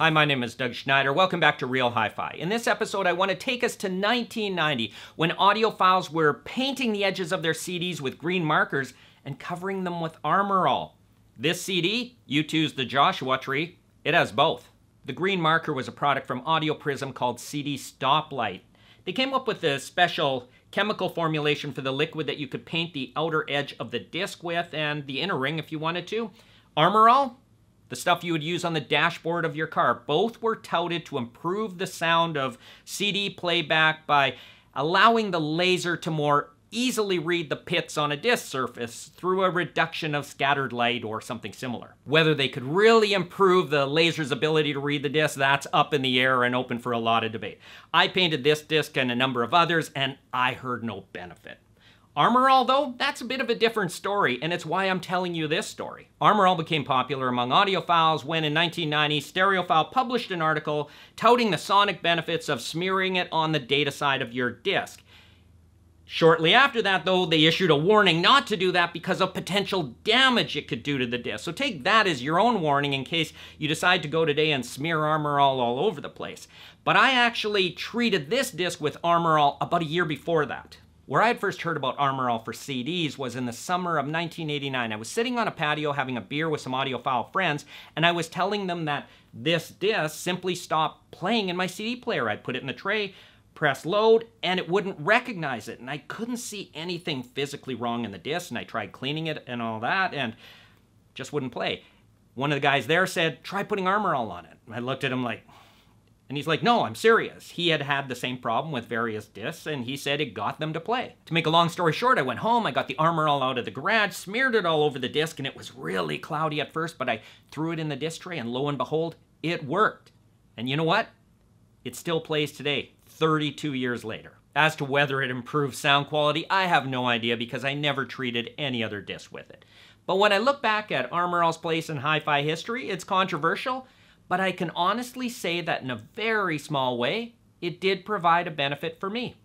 Hi, my name is Doug Schneider. Welcome back to Real Hi-Fi. In this episode, I want to take us to 1990 when audiophiles were painting the edges of their CDs with green markers and covering them with Armorall. This CD, U2's The Joshua Tree, it has both. The green marker was a product from Audio Prism called CD Stoplight. They came up with a special chemical formulation for the liquid that you could paint the outer edge of the disc with and the inner ring if you wanted to. Armorall, the stuff you would use on the dashboard of your car, both were touted to improve the sound of CD playback by allowing the laser to more easily read the pits on a disc surface through a reduction of scattered light or something similar. Whether they could really improve the laser's ability to read the disc, that's up in the air and open for a lot of debate. I painted this disc and a number of others, and I heard no benefit. Armorall, though, that's a bit of a different story, and it's why I'm telling you this story. Armorall became popular among audiophiles when, in 1990, Stereophile published an article touting the sonic benefits of smearing it on the data side of your disk. Shortly after that, though, they issued a warning not to do that because of potential damage it could do to the disc. So take that as your own warning in case you decide to go today and smear Armorall all over the place. But I actually treated this disc with Armorall about a year before that. Where I had first heard about ArmorAll for CDs was in the summer of 1989. I was sitting on a patio having a beer with some audiophile friends, and I was telling them that this disc simply stopped playing in my CD player. I'd put it in the tray, press load, and it wouldn't recognize it, and I couldn't see anything physically wrong in the disc, and I tried cleaning it and all that, and just wouldn't play. One of the guys there said, try putting ArmorAll on it. I looked at him like, and he's like, no, I'm serious. He had had the same problem with various discs, and he said it got them to play. To make a long story short, I went home, I got the armor all out of the garage, smeared it all over the disc, and it was really cloudy at first, but I threw it in the disc tray, and lo and behold, it worked. And you know what? It still plays today, 32 years later. As to whether it improved sound quality, I have no idea because I never treated any other disc with it. But when I look back at Armorall's place in hi-fi history, it's controversial, but I can honestly say that in a very small way, it did provide a benefit for me.